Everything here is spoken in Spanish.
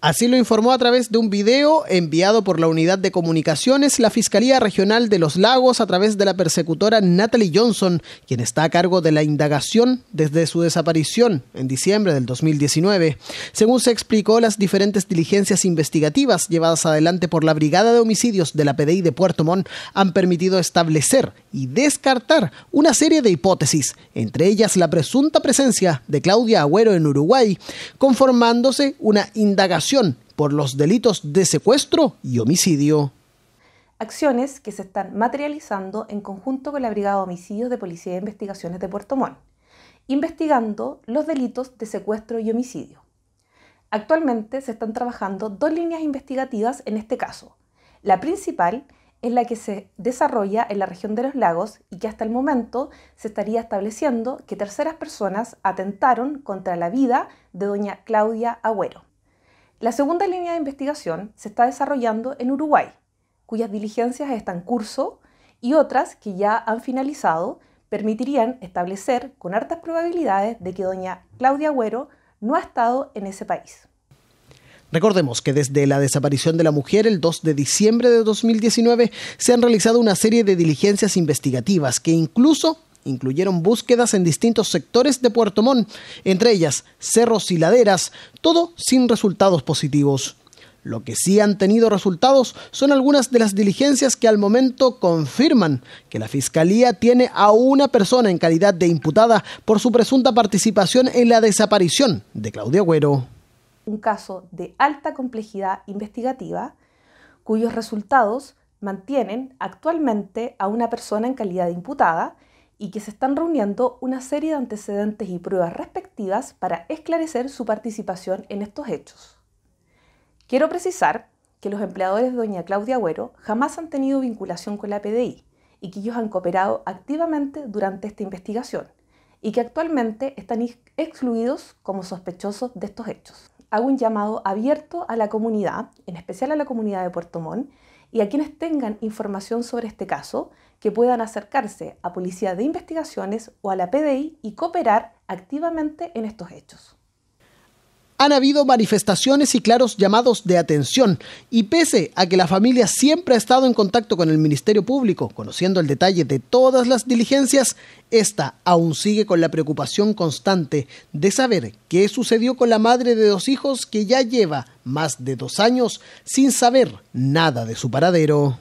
Así lo informó a través de un video enviado por la Unidad de Comunicaciones, la Fiscalía Regional de Los Lagos, a través de la persecutora Natalie Johnson, quien está a cargo de la indagación desde su desaparición en diciembre del 2019. Según se explicó, las diferentes diligencias investigativas llevadas adelante por la Brigada de Homicidios de la PDI de Puerto Montt han permitido establecer y descartar una serie de hipótesis, entre ellas la presunta presencia de Claudia Agüero en Uruguay, conformándose una indagación por los delitos de secuestro y homicidio. Acciones que se están materializando en conjunto con la Brigada de Homicidios de Policía de Investigaciones de Puerto Montt, investigando los delitos de secuestro y homicidio. Actualmente se están trabajando dos líneas investigativas en este caso. La principal es la que se desarrolla en la región de los lagos y que hasta el momento se estaría estableciendo que terceras personas atentaron contra la vida de doña Claudia Agüero. La segunda línea de investigación se está desarrollando en Uruguay, cuyas diligencias están en curso y otras que ya han finalizado permitirían establecer con hartas probabilidades de que doña Claudia Agüero no ha estado en ese país. Recordemos que desde la desaparición de la mujer el 2 de diciembre de 2019 se han realizado una serie de diligencias investigativas que incluso incluyeron búsquedas en distintos sectores de Puerto Montt, entre ellas cerros y laderas, todo sin resultados positivos. Lo que sí han tenido resultados son algunas de las diligencias que al momento confirman que la Fiscalía tiene a una persona en calidad de imputada por su presunta participación en la desaparición de Claudia Agüero. Un caso de alta complejidad investigativa cuyos resultados mantienen actualmente a una persona en calidad de imputada y que se están reuniendo una serie de antecedentes y pruebas respectivas para esclarecer su participación en estos hechos. Quiero precisar que los empleadores de doña Claudia Agüero jamás han tenido vinculación con la PDI y que ellos han cooperado activamente durante esta investigación y que actualmente están excluidos como sospechosos de estos hechos hago un llamado abierto a la comunidad, en especial a la comunidad de Puerto Montt, y a quienes tengan información sobre este caso, que puedan acercarse a Policía de Investigaciones o a la PDI y cooperar activamente en estos hechos han habido manifestaciones y claros llamados de atención, y pese a que la familia siempre ha estado en contacto con el Ministerio Público, conociendo el detalle de todas las diligencias, esta aún sigue con la preocupación constante de saber qué sucedió con la madre de dos hijos que ya lleva más de dos años sin saber nada de su paradero.